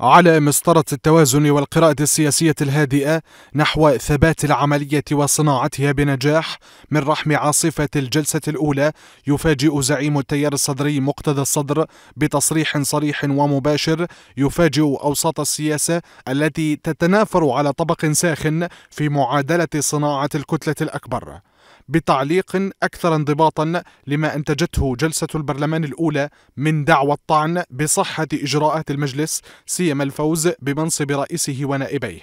على مسطرة التوازن والقراءة السياسية الهادئة نحو ثبات العملية وصناعتها بنجاح من رحم عاصفة الجلسة الأولى يفاجئ زعيم التيار الصدري مقتدى الصدر بتصريح صريح ومباشر يفاجئ أوساط السياسة التي تتنافر على طبق ساخن في معادلة صناعة الكتلة الأكبر بتعليق أكثر انضباطا لما أنتجته جلسة البرلمان الأولى من دعوى الطعن بصحة إجراءات المجلس سيما الفوز بمنصب رئيسه ونائبيه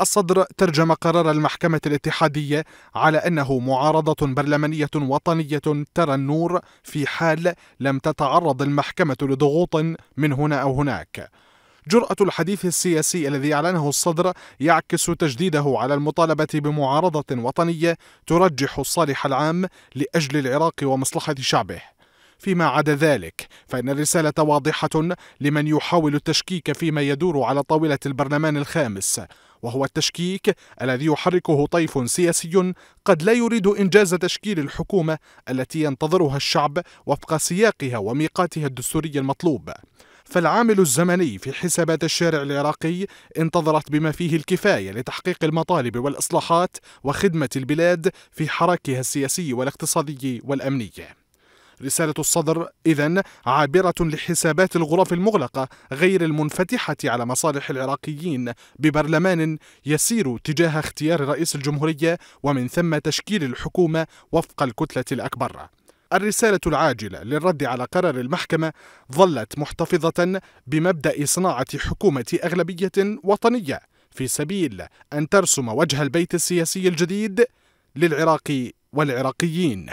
الصدر ترجم قرار المحكمة الاتحادية على أنه معارضة برلمانية وطنية ترى النور في حال لم تتعرض المحكمة لضغوط من هنا أو هناك جرأة الحديث السياسي الذي أعلنه الصدر يعكس تجديده على المطالبة بمعارضة وطنية ترجح الصالح العام لأجل العراق ومصلحة شعبه فيما عدا ذلك فإن الرسالة واضحة لمن يحاول التشكيك فيما يدور على طاولة البرلمان الخامس وهو التشكيك الذي يحركه طيف سياسي قد لا يريد إنجاز تشكيل الحكومة التي ينتظرها الشعب وفق سياقها وميقاتها الدستوري المطلوب فالعامل الزمني في حسابات الشارع العراقي انتظرت بما فيه الكفاية لتحقيق المطالب والإصلاحات وخدمة البلاد في حراكها السياسي والاقتصادي والأمني رسالة الصدر إذا عابرة لحسابات الغرف المغلقة غير المنفتحة على مصالح العراقيين ببرلمان يسير تجاه اختيار رئيس الجمهورية ومن ثم تشكيل الحكومة وفق الكتلة الأكبر الرسالة العاجلة للرد على قرار المحكمة ظلت محتفظة بمبدأ صناعة حكومة أغلبية وطنية في سبيل أن ترسم وجه البيت السياسي الجديد للعراق والعراقيين